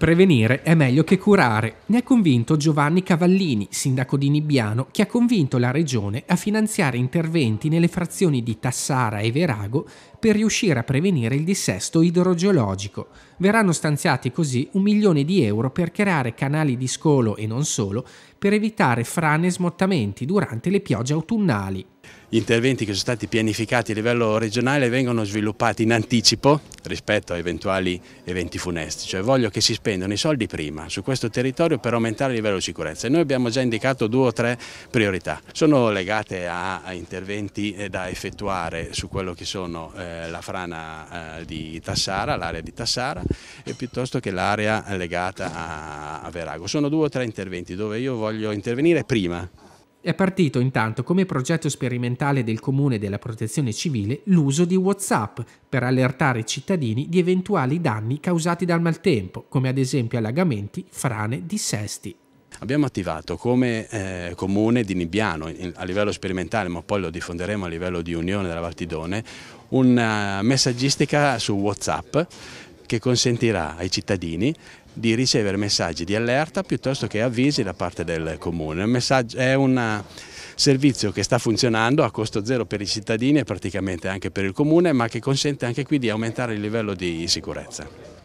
Prevenire è meglio che curare, ne ha convinto Giovanni Cavallini, sindaco di Nibbiano, che ha convinto la regione a finanziare interventi nelle frazioni di Tassara e Verago per riuscire a prevenire il dissesto idrogeologico. Verranno stanziati così un milione di euro per creare canali di scolo e non solo per evitare frane e smottamenti durante le piogge autunnali gli interventi che sono stati pianificati a livello regionale vengono sviluppati in anticipo rispetto a eventuali eventi funesti, cioè voglio che si spendano i soldi prima su questo territorio per aumentare il livello di sicurezza e noi abbiamo già indicato due o tre priorità, sono legate a, interventi eh, da effettuare su quello che sono eh, la frana eh, di Tassara, l'area di Tassara e piuttosto che l'area legata a Verago, sono due o tre interventi dove io voglio intervenire prima è partito intanto come progetto sperimentale del Comune della Protezione Civile l'uso di WhatsApp per allertare i cittadini di eventuali danni causati dal maltempo, come ad esempio allagamenti, frane, dissesti. Abbiamo attivato come eh, comune di Nibbiano a livello sperimentale, ma poi lo diffonderemo a livello di Unione della Valtidone, una messaggistica su WhatsApp che consentirà ai cittadini di ricevere messaggi di allerta piuttosto che avvisi da parte del comune. è un eh, servizio che sta funzionando a costo zero per i cittadini e praticamente anche per il comune ma che consente anche qui di aumentare il livello di sicurezza.